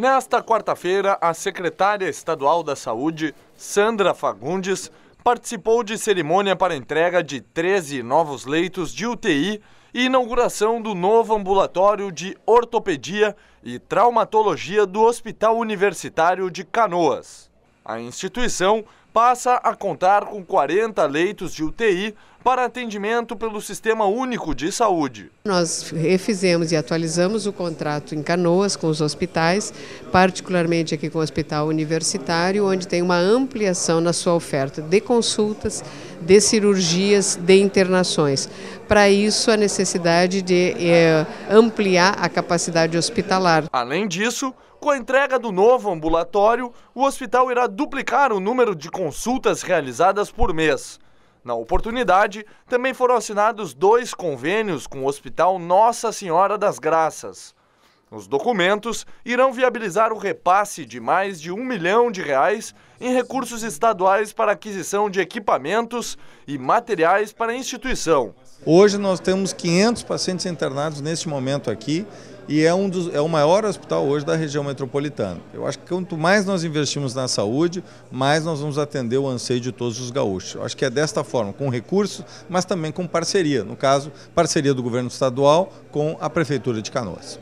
Nesta quarta-feira, a secretária estadual da Saúde, Sandra Fagundes, participou de cerimônia para entrega de 13 novos leitos de UTI e inauguração do novo ambulatório de ortopedia e traumatologia do Hospital Universitário de Canoas. A instituição passa a contar com 40 leitos de UTI para atendimento pelo Sistema Único de Saúde. Nós refizemos e atualizamos o contrato em Canoas com os hospitais, particularmente aqui com o Hospital Universitário, onde tem uma ampliação na sua oferta de consultas, de cirurgias, de internações. Para isso, a necessidade de é, ampliar a capacidade hospitalar. Além disso, com a entrega do novo ambulatório, o hospital irá duplicar o número de consultas realizadas por mês. Na oportunidade, também foram assinados dois convênios com o Hospital Nossa Senhora das Graças. Os documentos irão viabilizar o repasse de mais de um milhão de reais em recursos estaduais para aquisição de equipamentos e materiais para a instituição. Hoje nós temos 500 pacientes internados neste momento aqui e é, um dos, é o maior hospital hoje da região metropolitana. Eu acho que quanto mais nós investimos na saúde, mais nós vamos atender o anseio de todos os gaúchos. Eu acho que é desta forma, com recursos, mas também com parceria. No caso, parceria do governo estadual com a Prefeitura de Canoas.